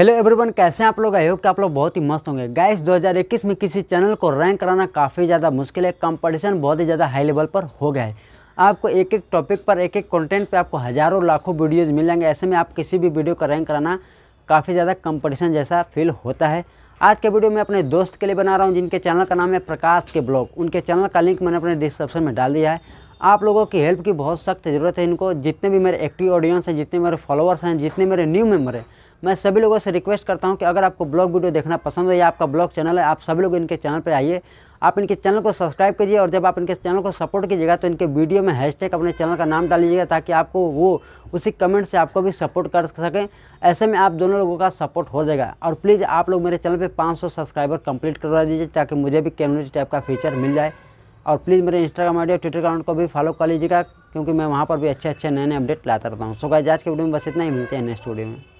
hello everyone कैसे हैं आप लोग आई होप कि आप लोग बहुत ही मस्त होंगे गाइस 2021 में किसी चैनल को रैंक कराना काफ़ी ज़्यादा मुश्किल है कंपटीशन बहुत ही ज़्यादा हाई लेवल पर हो गया है आपको एक एक टॉपिक पर एक एक कंटेंट पे आपको हज़ारों लाखों वीडियोज़ मिल जाएंगे ऐसे में आप किसी भी वीडियो का रैंक कराना काफ़ी ज़्यादा कंपटिशन जैसा फील होता है आज के वीडियो में अपने दोस्त के लिए बना रहा हूँ जिनके चैनल का नाम है प्रकाश के ब्लॉग उनके चैनल का लिंक मैंने अपने डिस्क्रिप्शन में डाल दिया है आप लोगों की हेल्प की बहुत सख्त ज़रूरत है इनको जितने भी मेरे एक्टिव ऑडियंस हैं जितने मेरे फॉलोअर्स हैं जितने मेरे न्यू मेम्बर हैं मैं सभी लोगों से रिक्वेस्ट करता हूं कि अगर आपको ब्लॉग वीडियो देखना पसंद है या आपका ब्लॉग चैनल है आप सभी लोग इनके चैनल पर आइए आप इनके चैनल को सब्सक्राइब कीजिए और जब आप इनके चैनल को सपोर्ट कीजिएगा तो इनके वीडियो में हैशटैग अपने चैनल का नाम डाल लीजिएगा ताकि आपको वो उसी कमेंट से आपको भी सपोर्ट कर सकें ऐसे में आप दोनों लोगों का सपोर्ट हो जाएगा और प्लीज़ आप लोग मेरे चैनल पर 500 सब्सक्राइबर कंप्लीट करवा दीजिए ताकि मुझे भी कम्युनिटी टाइप का फीचर मिल जाए और प्लीज़ मेरे इंस्टाग्राम आईडी और ट्विटर अकाउंट को भी फॉलो कर लीजिएगा क्योंकि मैं वहाँ पर भी अच्छे अच्छे नए नए अपडेट लाता रहता हूँ सो गाइस आज के वीडियो में बस इतना ही मिलते हैं नेक्स्ट वीडियो में